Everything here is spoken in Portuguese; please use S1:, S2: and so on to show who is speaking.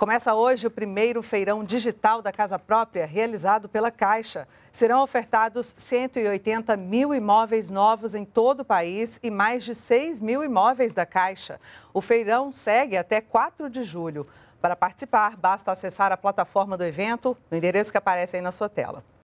S1: Começa hoje o primeiro feirão digital da Casa Própria, realizado pela Caixa. Serão ofertados 180 mil imóveis novos em todo o país e mais de 6 mil imóveis da Caixa. O feirão segue até 4 de julho. Para participar, basta acessar a plataforma do evento, no endereço que aparece aí na sua tela.